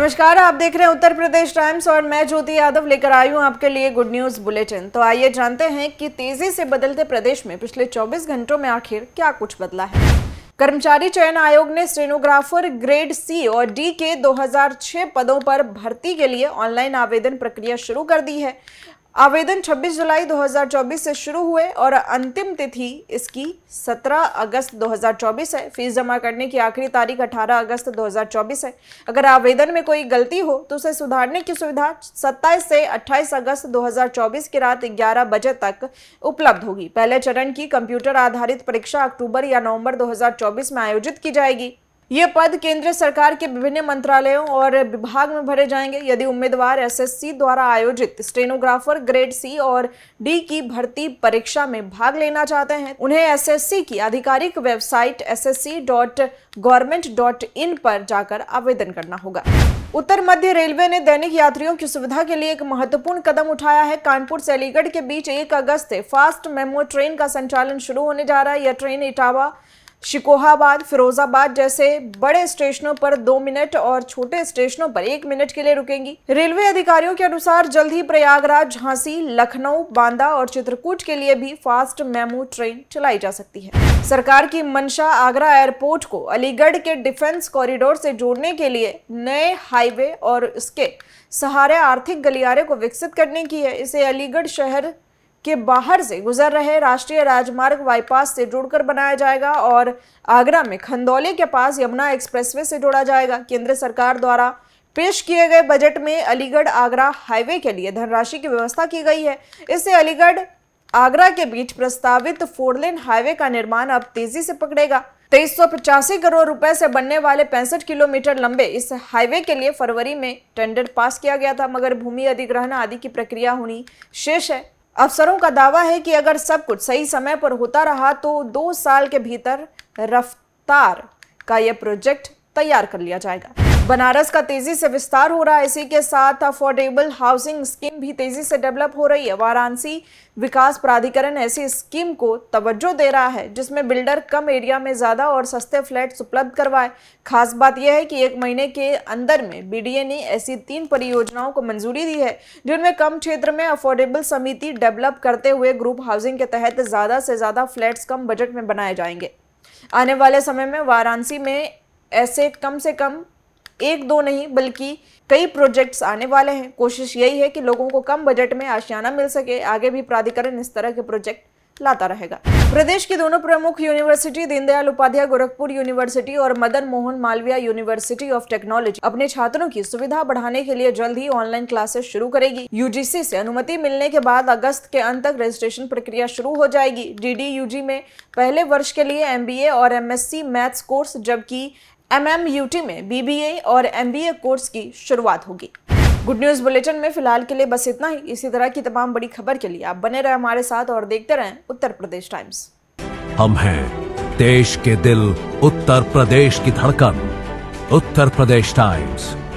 नमस्कार आप देख रहे हैं उत्तर प्रदेश टाइम्स और मैं ज्योति यादव लेकर आई हूं आपके लिए गुड न्यूज बुलेटिन तो आइए जानते हैं कि तेजी से बदलते प्रदेश में पिछले 24 घंटों में आखिर क्या कुछ बदला है कर्मचारी चयन आयोग ने स्टेनोग्राफर ग्रेड सी और डी के 2006 पदों पर भर्ती के लिए ऑनलाइन आवेदन प्रक्रिया शुरू कर दी है आवेदन 26 जुलाई 2024 से शुरू हुए और अंतिम तिथि इसकी 17 अगस्त 2024 है फीस जमा करने की आखिरी तारीख 18 अगस्त 2024 है अगर आवेदन में कोई गलती हो तो उसे सुधारने की सुविधा 27 से 28 अगस्त 2024 की रात 11 बजे तक उपलब्ध होगी पहले चरण की कंप्यूटर आधारित परीक्षा अक्टूबर या नवंबर 2024 में आयोजित की जाएगी ये पद केंद्र सरकार के विभिन्न मंत्रालयों और विभाग में भरे जाएंगे यदि उम्मीदवार एसएससी द्वारा आयोजित स्टेनोग्राफर ग्रेड सी और डी की भर्ती परीक्षा में भाग लेना चाहते हैं उन्हें एसएससी की आधिकारिक वेबसाइट एस पर जाकर आवेदन करना होगा उत्तर मध्य रेलवे ने दैनिक यात्रियों की सुविधा के लिए एक महत्वपूर्ण कदम उठाया है कानपुर से अलीगढ़ के बीच एक अगस्त से फास्ट मेमो ट्रेन का संचालन शुरू होने जा रहा है यह ट्रेन इटावा शिकोहाबाद फिरोजाबाद जैसे बड़े स्टेशनों पर दो मिनट और छोटे स्टेशनों पर एक मिनट के लिए रुकेंगी रेलवे अधिकारियों के अनुसार जल्द ही प्रयागराज झांसी लखनऊ बांदा और चित्रकूट के लिए भी फास्ट मेमो ट्रेन चलाई जा सकती है सरकार की मंशा आगरा एयरपोर्ट को अलीगढ़ के डिफेंस कॉरिडोर से जोड़ने के लिए नए हाईवे और इसके सहारे आर्थिक गलियारे को विकसित करने की है इसे अलीगढ़ शहर के बाहर से गुजर रहे राष्ट्रीय राजमार्ग बाईपास से जोड़कर बनाया जाएगा और आगरा में खंदौली के पास यमुना एक्सप्रेसवे से जोड़ा जाएगा केंद्र सरकार द्वारा पेश किए गए बजट में अलीगढ़ आगरा हाईवे के लिए धनराशि की व्यवस्था की गई है इससे अलीगढ़ आगरा के बीच प्रस्तावित फोरलेन हाईवे का निर्माण अब तेजी से पकड़ेगा तेईस करोड़ रुपए से बनने वाले पैंसठ किलोमीटर लंबे इस हाईवे के लिए फरवरी में टेंडर पास किया गया था मगर भूमि अधिग्रहण आदि की प्रक्रिया होनी शेष है अफसरों का दावा है कि अगर सब कुछ सही समय पर होता रहा तो दो साल के भीतर रफ्तार का यह प्रोजेक्ट तैयार कर लिया जाएगा बनारस का तेजी से विस्तार हो रहा है इसी के साथ अफोर्डेबल हाउसिंग स्कीम भी तेजी से डेवलप हो रही है वाराणसी विकास प्राधिकरण ऐसी स्कीम को तवज्जो दे रहा है जिसमें बिल्डर कम एरिया में ज़्यादा और सस्ते फ्लैट उपलब्ध करवाए खास बात यह है कि एक महीने के अंदर में बी ने ऐसी तीन परियोजनाओं को मंजूरी दी है जिनमें कम क्षेत्र में अफोर्डेबल समिति डेवलप करते हुए ग्रुप हाउसिंग के तहत ज़्यादा से ज़्यादा फ्लैट कम बजट में बनाए जाएंगे आने वाले समय में वाराणसी में ऐसे कम से कम एक दो नहीं बल्कि कई प्रोजेक्ट्स आने वाले हैं कोशिश यही है कि लोगों को कम बजट में आशियाना मिल सके आगे भी प्राधिकरण इस तरह के प्रोजेक्ट लाता रहेगा प्रदेश की दोनों प्रमुख यूनिवर्सिटी दीनदयाल उपाध्याय गोरखपुर यूनिवर्सिटी और Madan Mohan Malviya university of technology अपने छात्रों की सुविधा बढ़ाने के लिए जल्द ही ऑनलाइन क्लासेस शुरू करेगी यूजीसी से अनुमति मिलने के बाद अगस्त के अंत तक रजिस्ट्रेशन प्रक्रिया शुरू हो जाएगी डी में पहले वर्ष के लिए एम और एम मैथ्स कोर्स जबकि एमएमयूटी में बीबीए और एमबीए कोर्स की शुरुआत होगी गुड न्यूज़ बुलेटिन में फिलहाल के लिए बस इतना ही इसी तरह की तमाम बड़ी खबर के लिए आप बने रहे हमारे साथ और देखते रहें उत्तर प्रदेश टाइम्स हम हैं देश के दिल उत्तर प्रदेश की धड़कन उत्तर प्रदेश टाइम्स